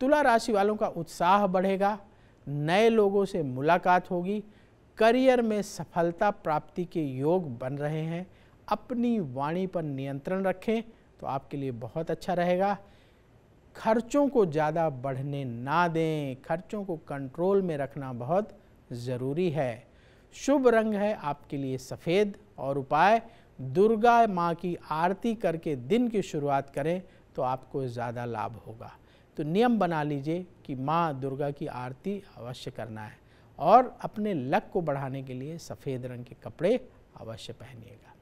तुला राशि वालों का उत्साह बढ़ेगा नए लोगों से मुलाकात होगी करियर में सफलता प्राप्ति के योग बन रहे हैं अपनी वाणी पर नियंत्रण रखें तो आपके लिए बहुत अच्छा रहेगा खर्चों को ज़्यादा बढ़ने ना दें खर्चों को कंट्रोल में रखना बहुत ज़रूरी है शुभ रंग है आपके लिए सफ़ेद और उपाय दुर्गा माँ की आरती करके दिन की शुरुआत करें तो आपको ज़्यादा लाभ होगा तो नियम बना लीजिए कि माँ दुर्गा की आरती अवश्य करना है और अपने लक को बढ़ाने के लिए सफ़ेद रंग के कपड़े अवश्य पहनिएगा